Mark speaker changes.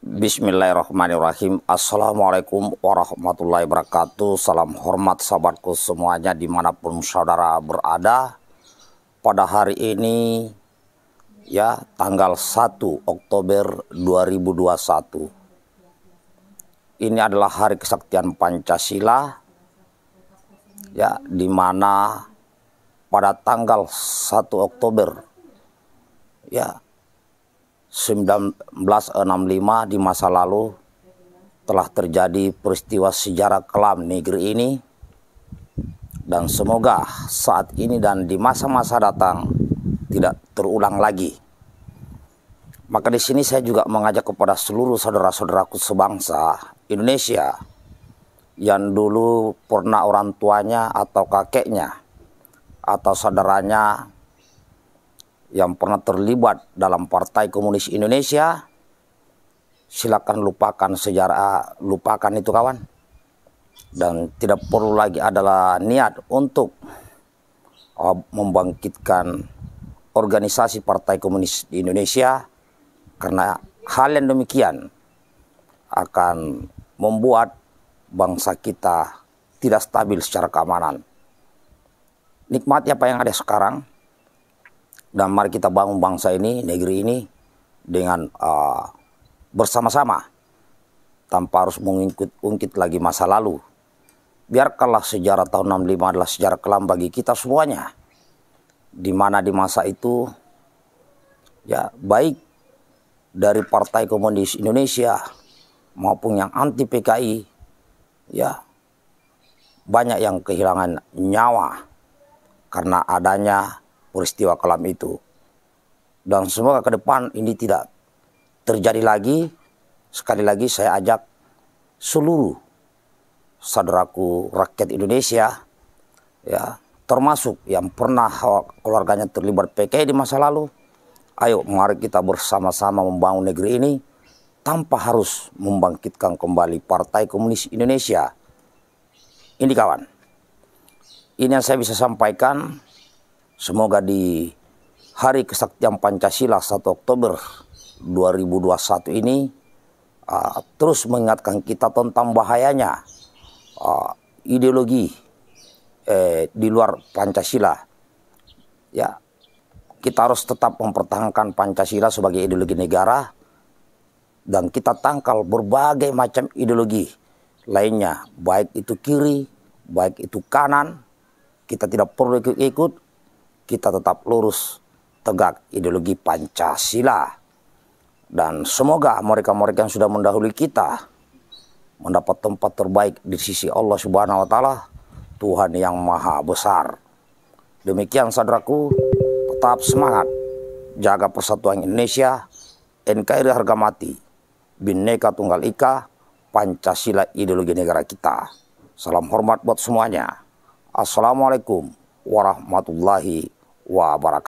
Speaker 1: Bismillahirrahmanirrahim Assalamualaikum warahmatullahi wabarakatuh Salam hormat sahabatku semuanya dimanapun saudara berada Pada hari ini ya tanggal 1 Oktober 2021 Ini adalah hari kesaktian Pancasila Ya dimana pada tanggal 1 Oktober Ya 1965 di masa lalu telah terjadi peristiwa sejarah kelam negeri ini dan semoga saat ini dan di masa-masa datang tidak terulang lagi. Maka di sini saya juga mengajak kepada seluruh saudara-saudaraku sebangsa Indonesia yang dulu pernah orang tuanya atau kakeknya atau saudaranya yang pernah terlibat dalam Partai Komunis Indonesia, silakan lupakan sejarah, ah, lupakan itu kawan. Dan tidak perlu lagi adalah niat untuk ah, membangkitkan organisasi Partai Komunis di Indonesia karena hal yang demikian akan membuat bangsa kita tidak stabil secara keamanan. Nikmati apa yang ada sekarang, dan mari kita bangun bangsa ini, negeri ini dengan uh, bersama-sama tanpa harus mengungkit-ungkit lagi masa lalu. Biarkanlah sejarah tahun 65 adalah sejarah kelam bagi kita semuanya. Di mana di masa itu ya baik dari Partai Komunis Indonesia maupun yang anti PKI ya banyak yang kehilangan nyawa karena adanya peristiwa kelam itu. Dan semoga ke depan ini tidak terjadi lagi. Sekali lagi saya ajak seluruh saudaraku rakyat Indonesia ya termasuk yang pernah keluarganya terlibat PKI di masa lalu ayo mari kita bersama-sama membangun negeri ini tanpa harus membangkitkan kembali Partai Komunis Indonesia ini kawan ini yang saya bisa sampaikan Semoga di hari kesaktian Pancasila 1 Oktober 2021 ini uh, terus mengingatkan kita tentang bahayanya uh, ideologi eh, di luar Pancasila. Ya, kita harus tetap mempertahankan Pancasila sebagai ideologi negara dan kita tangkal berbagai macam ideologi lainnya, baik itu kiri, baik itu kanan. Kita tidak perlu ikut-ikut kita tetap lurus tegak ideologi Pancasila. Dan semoga mereka-mereka yang sudah mendahului kita mendapat tempat terbaik di sisi Allah Subhanahu wa taala, Tuhan yang Maha Besar. Demikian saudaraku, tetap semangat. Jaga persatuan Indonesia, NKRI harga mati. Bhinneka Tunggal Ika, Pancasila ideologi negara kita. Salam hormat buat semuanya. Assalamualaikum warahmatullahi Wah, barakallah.